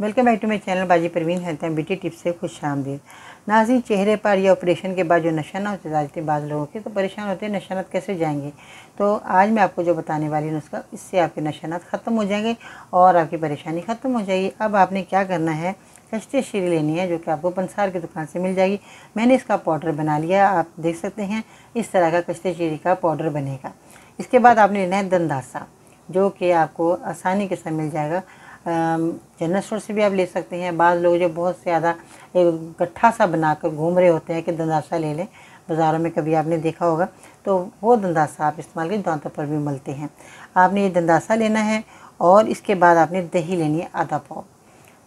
welcome back to my channel Baji Parveen health and beauty tips से खुश आमदीद नाजी चेहरे पर या ऑपरेशन के बाद जो नशाना होते जाते बाद लोगों के तो परेशान होते हैं नशानत कैसे जाएंगे तो आज मैं आपको जो बताने वाली हूँ उसका इससे आपके नशानात ख़त्म हो जाएंगे और आपकी परेशानी ख़त्म हो जाएगी अब आपने क्या करना है कश्ते शीरी लेनी है जो कि आपको पंसार की दुकान से मिल जाएगी मैंने इसका पाउडर बना लिया आप देख सकते हैं इस तरह का कश्ते शीरी का पाउडर बनेगा इसके बाद आपने लेना है दंदासा जो कि आपको आसानी के साथ मिल जाएगा जनरल स्टोर से भी आप ले सकते हैं बाद लोग जो बहुत ज़्यादा एक गट्ठा सा बनाकर घूम रहे होते हैं कि दंदासा ले लें बाज़ारों में कभी आपने देखा होगा तो वो दंदासा आप इस्तेमाल करें दांतों पर भी मलते हैं आपने ये दंदासा लेना है और इसके बाद आपने दही लेनी है आधा पाव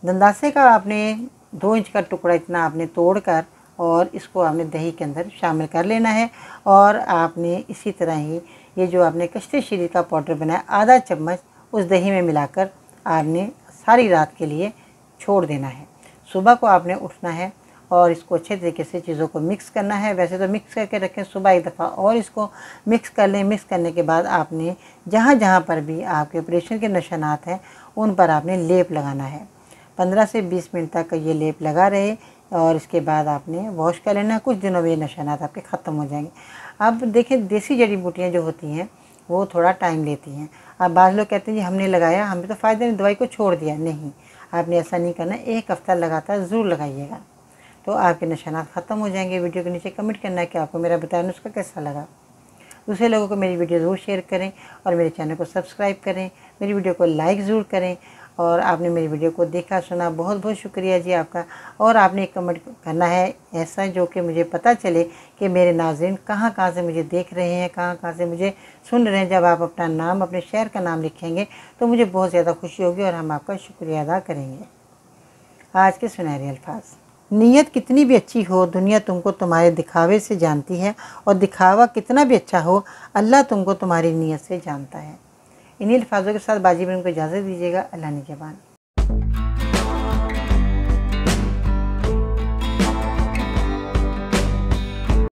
दंदासे का आपने दो इंच का टुकड़ा इतना आपने तोड़ कर और इसको आपने दही के अंदर शामिल कर लेना है और आपने इसी तरह ही ये जो आपने कश्ती शीरी का पाउडर बनाया आधा चम्मच उस दही में मिलाकर आपने सारी रात के लिए छोड़ देना है सुबह को आपने उठना है और इसको अच्छे तरीके से चीज़ों को मिक्स करना है वैसे तो मिक्स करके रखें सुबह एक दफ़ा और इसको मिक्स कर लें मिक्स करने के बाद आपने जहाँ जहाँ पर भी आपके ऑपरेशन के निशानात हैं उन पर आपने लेप लगाना है पंद्रह से बीस मिनट तक ये लेप लगा रहे और इसके बाद आपने वॉश कर लेना कुछ दिनों में ये निशानात आपके ख़त्म हो जाएंगे अब देखें देसी जड़ी बूटियाँ जो होती हैं वो थोड़ा टाइम लेती हैं अब बाद लोग कहते हैं जी हमने लगाया हमें तो फ़ायदा नहीं दवाई को छोड़ दिया नहीं आपने ऐसा नहीं करना एक हफ़्ता लगातार ज़रूर लगाइएगा तो आपके निशाना ख़त्म हो जाएंगे वीडियो के नीचे कमेंट करना कि आपको मेरा बताया नुस्खा कैसा लगा दूसरे लोगों को मेरी वीडियो ज़रूर शेयर करें और मेरे चैनल को सब्सक्राइब करें मेरी वीडियो को लाइक ज़रूर करें और आपने मेरी वीडियो को देखा सुना बहुत बहुत शुक्रिया जी आपका और आपने एक कमेंट करना है ऐसा जो कि मुझे पता चले कि मेरे नाजरन कहाँ कहाँ से मुझे देख रहे हैं कहाँ कहाँ से मुझे सुन रहे हैं जब आप अपना नाम अपने शहर का नाम लिखेंगे तो मुझे बहुत ज़्यादा खुशी होगी और हम आपका शुक्रिया अदा करेंगे आज के सुनहरे अल्फाज नीयत कितनी भी अच्छी हो दुनिया तुमको तुम्हारे दिखावे से जानती है और दिखावा कितना भी अच्छा हो अल्लाह तुमको तुम्हारी नीयत से जानता है इन्हीं लिफाजों के साथ बाजी में उनको इजाज़त दीजिएगा अल्लाह ने जबान